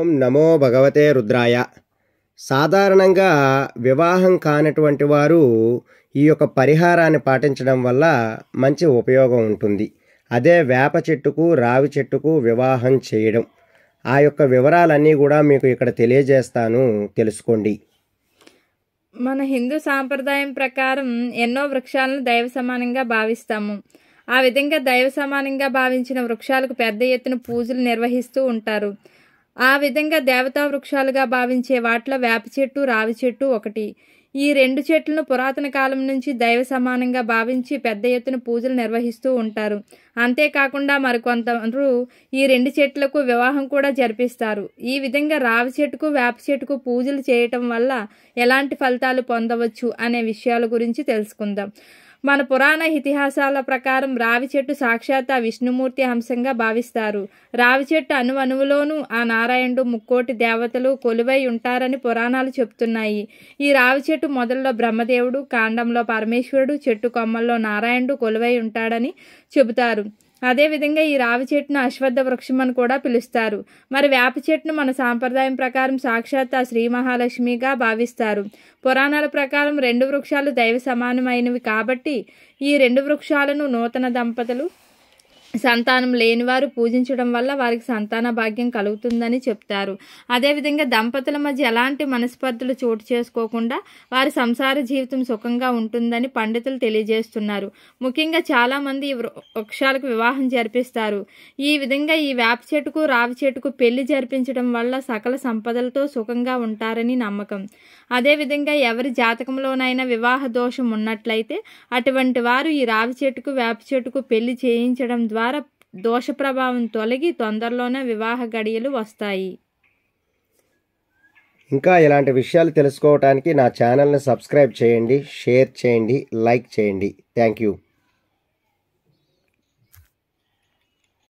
ఓం నమో భగవతే రుద్రాయ సాధారణంగా వివాహం కానటువంటి వారు ఈ యొక్క పరిహారాన్ని పాటించడం వల్ల మంచి ఉపయోగం ఉంటుంది అదే వేప చెట్టుకు రావి చెట్టుకు వివాహం చేయడం ఆ యొక్క వివరాలన్నీ కూడా మీకు ఇక్కడ తెలియజేస్తాను తెలుసుకోండి మన హిందూ సాంప్రదాయం ప్రకారం ఎన్నో వృక్షాలను దైవ సమానంగా భావిస్తాము ఆ విధంగా దైవ సమానంగా భావించిన వృక్షాలకు పెద్ద ఎత్తున పూజలు నిర్వహిస్తూ ఉంటారు ఆ విధంగా దేవతా వృక్షాలుగా భావించే వాటిలో వేప చెట్టు రావి చెట్టు ఒకటి ఈ రెండు చెట్లను పురాతన కాలం నుంచి దైవ సమానంగా భావించి పెద్ద ఎత్తున పూజలు నిర్వహిస్తూ ఉంటారు అంతేకాకుండా మరికొందరు ఈ రెండు చెట్లకు వివాహం కూడా జరిపిస్తారు ఈ విధంగా రావి చెట్టుకు వేప చెట్టుకు పూజలు చేయటం వల్ల ఎలాంటి ఫలితాలు పొందవచ్చు అనే విషయాల గురించి తెలుసుకుందాం మన పురాణ ఇతిహాసాల ప్రకారం రావి చెట్టు సాక్షాత్ ఆ విష్ణుమూర్తి అంశంగా భావిస్తారు రావి చెట్టు అణువణువులోనూ ఆ నారాయణుడు ముక్కోటి దేవతలు కొలువై ఉంటారని పురాణాలు చెప్తున్నాయి ఈ రావి చెట్టు మొదల్లో బ్రహ్మదేవుడు కాండంలో పరమేశ్వరుడు చెట్టు కొమ్మల్లో నారాయణుడు కొలువై ఉంటాడని చెబుతారు అదేవిధంగా ఈ రావి చెట్టును అశ్వద్ధ వృక్షం అని కూడా పిలుస్తారు మరి వేప చెట్టును మన సాంప్రదాయం ప్రకారం సాక్షాత్ ఆ శ్రీ మహాలక్ష్మిగా భావిస్తారు పురాణాల ప్రకారం రెండు వృక్షాలు దైవ సమానమైనవి కాబట్టి ఈ రెండు వృక్షాలను నూతన దంపతులు సంతానం లేనివారు పూజించడం వల్ల వారికి సంతాన భాగ్యం కలుగుతుందని చెప్తారు అదేవిధంగా దంపతుల మధ్య ఎలాంటి మనస్పర్ధలు చోటు చేసుకోకుండా వారి సంసార జీవితం సుఖంగా ఉంటుందని పండితులు తెలియజేస్తున్నారు ముఖ్యంగా చాలామంది ఈ వృక్షాలకు వివాహం జరిపిస్తారు ఈ విధంగా ఈ వేప చెట్టుకు రావి చెట్టుకు పెళ్లి జరిపించడం వల్ల సకల సంపదలతో సుఖంగా ఉంటారని నమ్మకం అదేవిధంగా ఎవరి జాతకంలోనైనా వివాహ దోషం ఉన్నట్లయితే అటువంటి వారు ఈ రావి చెట్టుకు వేప చెట్టుకు పెళ్లి చేయించడం ద్వారా ద్వారా దోష ప్రభావం తొలగి తొందరలోనే వివాహ గడియలు వస్తాయి ఇంకా ఇలాంటి విషయాలు తెలుసుకోవటానికి నా ఛానల్ని సబ్స్క్రైబ్ చేయండి షేర్ చేయండి లైక్ చేయండి థ్యాంక్ యూ